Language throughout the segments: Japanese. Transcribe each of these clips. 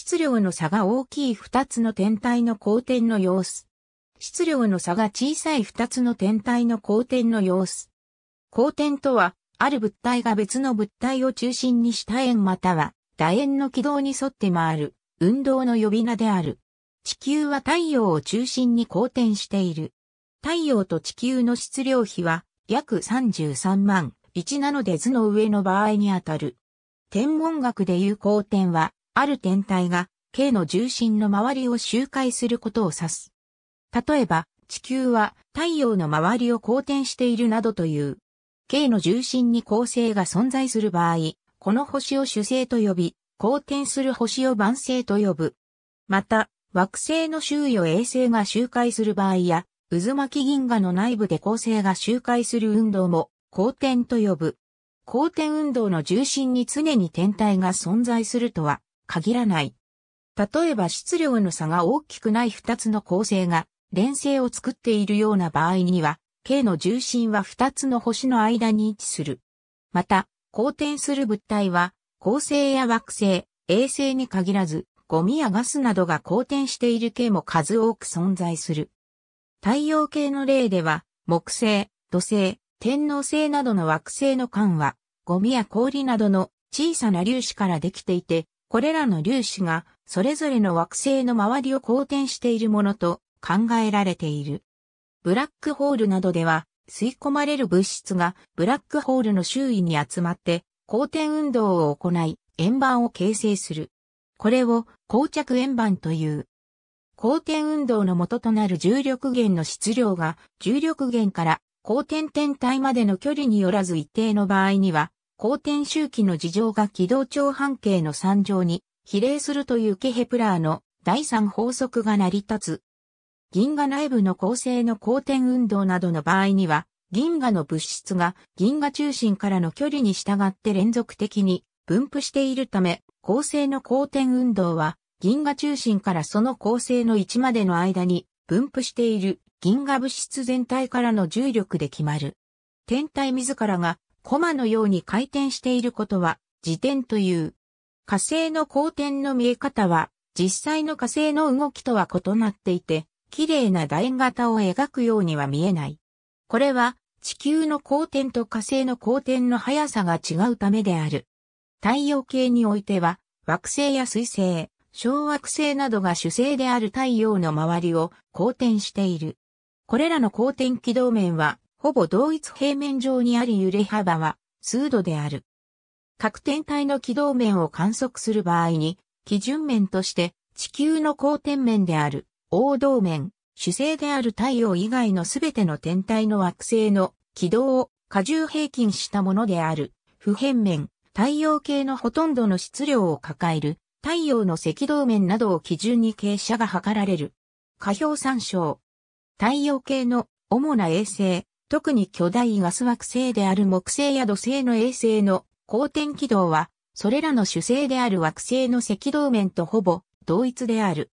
質量の差が大きい2つの天体の公転の様子。質量の差が小さい2つの天体の公転の様子。公転とは、ある物体が別の物体を中心にした円または楕円の軌道に沿って回る運動の呼び名である。地球は太陽を中心に公転している。太陽と地球の質量比は約33万1なので図の上の場合にあたる。天文学でいう公転はある天体が K の重心の周りを周回することを指す。例えば、地球は太陽の周りを公転しているなどという、K の重心に恒星が存在する場合、この星を主星と呼び、公転する星を晩星と呼ぶ。また、惑星の周囲を衛星が周回する場合や、渦巻き銀河の内部で恒星が周回する運動も、公転と呼ぶ。公転運動の重心に常に天体が存在するとは、限らない。例えば質量の差が大きくない2つの構成が連星を作っているような場合には、K の重心は2つの星の間に位置する。また、公転する物体は、恒星や惑星、衛星に限らず、ゴミやガスなどが公転している系も数多く存在する。太陽系の例では、木星、土星、天王星などの惑星の間は、ゴミや氷などの小さな粒子からできていて、これらの粒子がそれぞれの惑星の周りを公転しているものと考えられている。ブラックホールなどでは吸い込まれる物質がブラックホールの周囲に集まって公転運動を行い円盤を形成する。これを膠着円盤という。公転運動の元となる重力源の質量が重力源から公転天体までの距離によらず一定の場合には公転周期の事情が軌道長半径の3乗に比例するというケヘプラーの第三法則が成り立つ。銀河内部の構成の公転運動などの場合には、銀河の物質が銀河中心からの距離に従って連続的に分布しているため、構成の公転運動は銀河中心からその構成の位置までの間に分布している銀河物質全体からの重力で決まる。天体自らがコマのように回転していることは自転という。火星の光点の見え方は実際の火星の動きとは異なっていて、綺麗な楕円型を描くようには見えない。これは地球の光点と火星の光点の速さが違うためである。太陽系においては惑星や水星、小惑星などが主星である太陽の周りを公転している。これらの公転軌道面はほぼ同一平面上にあり揺れ幅は数度である。各天体の軌道面を観測する場合に、基準面として地球の光天面である王道面、主星である太陽以外のすべての天体の惑星の軌道を過重平均したものである普遍面、太陽系のほとんどの質量を抱える太陽の赤道面などを基準に傾斜が測られる。下表参照。太陽系の主な衛星、特に巨大ガス惑星である木星や土星の衛星の公転軌道は、それらの主星である惑星の赤道面とほぼ同一である。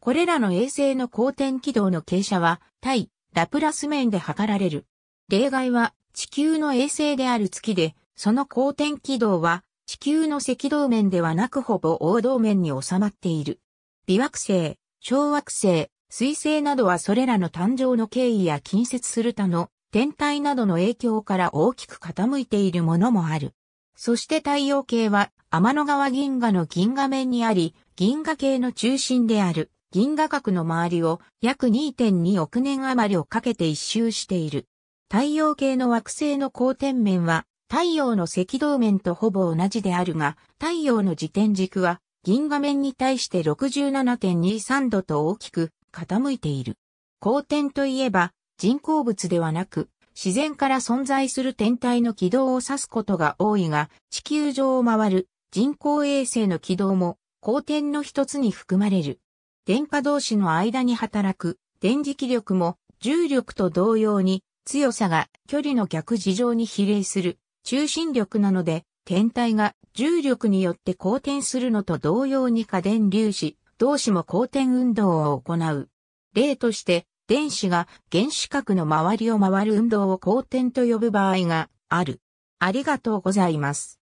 これらの衛星の公転軌道の傾斜は対ラプラス面で測られる。例外は地球の衛星である月で、その公転軌道は地球の赤道面ではなくほぼ王道面に収まっている。微惑星、小惑星、水星などはそれらの誕生の経緯や近接する他の天体などの影響から大きく傾いているものもある。そして太陽系は天の川銀河の銀河面にあり、銀河系の中心である銀河核の周りを約2.2億年余りをかけて一周している。太陽系の惑星の光天面は太陽の赤道面とほぼ同じであるが、太陽の自転軸は銀画面に対して67.23度と大きく傾いている。光点といえば人工物ではなく自然から存在する天体の軌道を指すことが多いが地球上を回る人工衛星の軌道も光点の一つに含まれる。電波同士の間に働く電磁気力も重力と同様に強さが距離の逆事情に比例する中心力なので天体が重力によって公転するのと同様に過電粒子、同士も公転運動を行う。例として、電子が原子核の周りを回る運動を公転と呼ぶ場合がある。ありがとうございます。